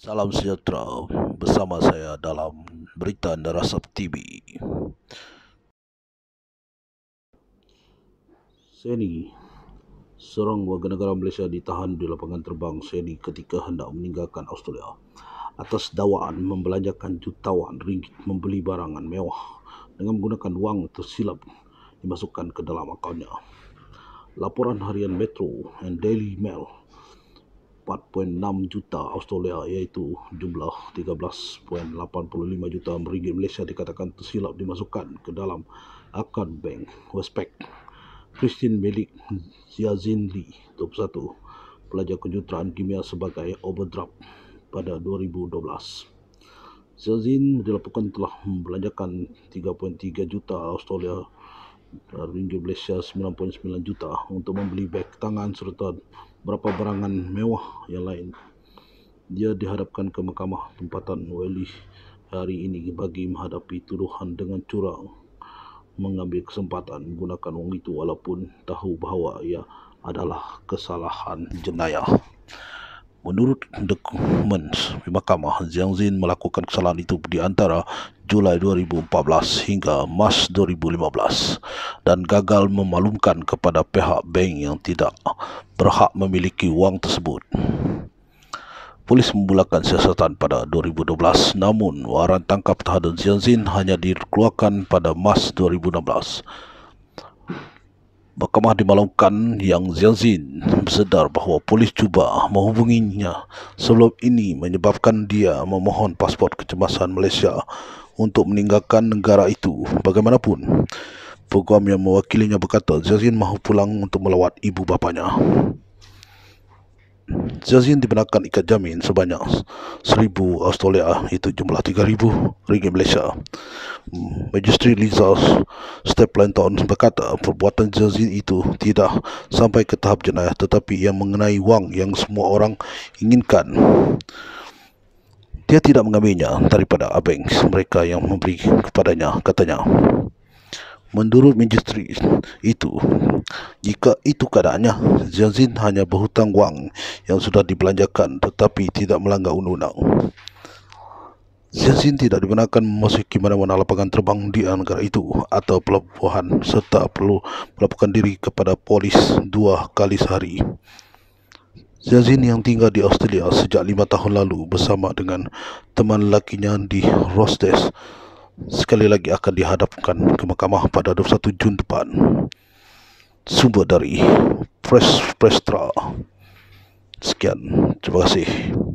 Salam sejahtera bersama saya dalam Berita Darasab TV. Seni seorang warga negara Malaysia ditahan di lapangan terbang Seni ketika hendak meninggalkan Australia atas dakwaan membelanjakan jutawan ringgit membeli barangan mewah dengan menggunakan wang tersilap dimasukkan ke dalam akaunnya. Laporan harian Metro and Daily Mail 4.6 juta Australia iaitu jumlah 13.85 juta ringgit Malaysia dikatakan tersilap dimasukkan ke dalam akaun bank Westpac. Christine Malik Ziazin Lee, 21, pelajar kejuruteraan kimia sebagai overdraft pada 2012. Zazin dilaporkan telah membelanjakan 3.3 juta Australia ringgit Malaysia 9.9 juta untuk membeli beg tangan serta beberapa barangan mewah yang lain. Dia diharapkan ke mahkamah tempatan Wali hari ini bagi menghadapi tuduhan dengan curang mengambil kesempatan menggunakan wang itu walaupun tahu bahawa ia adalah kesalahan jenayah. Menurut dokumen mahkamah, Jiang Zin melakukan kesalahan itu di antara Julai 2014 hingga Mac 2015 dan gagal memaklumkan kepada pihak bank yang tidak berhak memiliki wang tersebut. Polis membulakan siasatan pada 2012 namun waran tangkap terhadap Jiang Zin hanya dikeluarkan pada Mac 2016. Mahkamah dimaklumkan yang Zelzin bersedar bahawa polis cuba menghubunginya sebelum ini menyebabkan dia memohon pasport kecemasan Malaysia untuk meninggalkan negara itu. Bagaimanapun, peguam yang mewakilinya berkata Zelzin mahu pulang untuk melawat ibu bapanya. Jazin dibenarkan ikat jamin sebanyak 1000 Australia itu jumlah 3000 ringgit Malaysia. Hmm, Magistri Liza Staplenton berkata perbuatan Jazin itu tidak sampai ke tahap jenayah tetapi ia mengenai wang yang semua orang inginkan. Dia tidak mengambilnya daripada abeng mereka yang memberi kepadanya katanya. Menurut ministry itu, jika itu keadaannya, Jiang hanya berhutang wang yang sudah dibelanjakan tetapi tidak melanggar undang-undang. Jiang tidak dibenarkan memasuki mana-mana lapangan terbang di negara itu atau pelabuhan serta perlu melaporkan diri kepada polis dua kali sehari. Jiang yang tinggal di Australia sejak lima tahun lalu bersama dengan teman lakinya di Rostes, sekali lagi akan dihadapkan ke mahkamah pada 21 Jun depan. Sumber dari Press Prestra. Sekian, terima kasih.